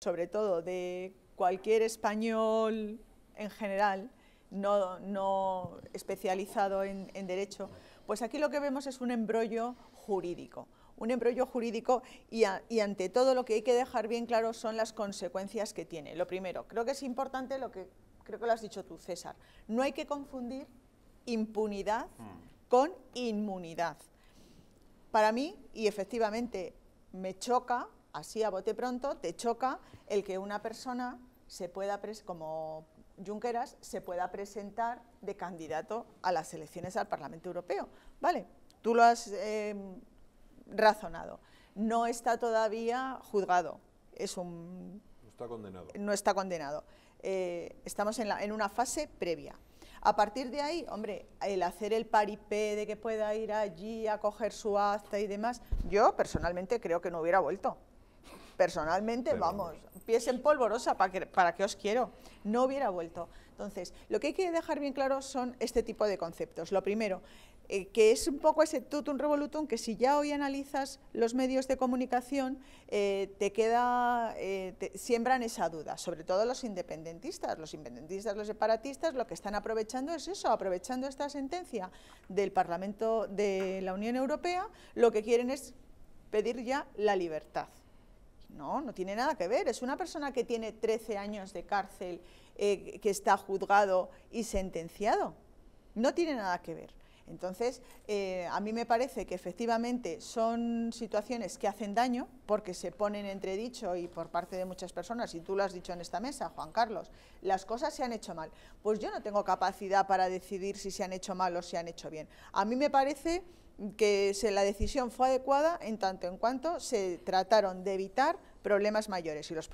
sobre todo de cualquier español en general, no, especializado en, derecho, pues aquí lo que vemos es un embrollo jurídico, un embrollo jurídico y, ante todo lo que hay que dejar bien claro son las consecuencias que tiene. Lo primero, creo que es importante lo que creo que lo has dicho tú, César, no hay que confundir impunidad mm. con inmunidad. Para mí, y efectivamente me choca así a bote pronto, te choca el que una persona se pueda, como Junqueras, se pueda presentar de candidato a las elecciones al Parlamento Europeo. Vale, tú lo has em, razonado. No está todavía juzgado. Es un... No está condenado. No está condenado. Eh, estamos en, en una fase previa. A partir de ahí, hombre, el hacer el paripé de que pueda ir allí a coger su acta y demás, yo personalmente creo que no hubiera vuelto personalmente, vamos, pies en polvorosa, ¿para que, ¿para que os quiero? No hubiera vuelto. Entonces, lo que hay que dejar bien claro son este tipo de conceptos. Lo primero, eh, que es un poco ese tutum revolutum, que si ya hoy analizas los medios de comunicación, eh, te queda, eh, siembran esa duda, sobre todo los independentistas, los independentistas, los separatistas, lo que están aprovechando es eso, aprovechando esta sentencia del Parlamento de la Unión Europea, lo que quieren es pedir ya la libertad. No, no tiene nada que ver. Es una persona que tiene 13 años de cárcel, eh, que está juzgado y sentenciado. No tiene nada que ver. Entonces, eh, a mí me parece que efectivamente son situaciones que hacen daño porque se ponen entredicho y por parte de muchas personas, y tú lo has dicho en esta mesa, Juan Carlos, las cosas se han hecho mal. Pues yo no tengo capacidad para decidir si se han hecho mal o se han hecho bien. A mí me parece que la decisión fue adecuada en tanto en cuanto se trataron de evitar problemas mayores y los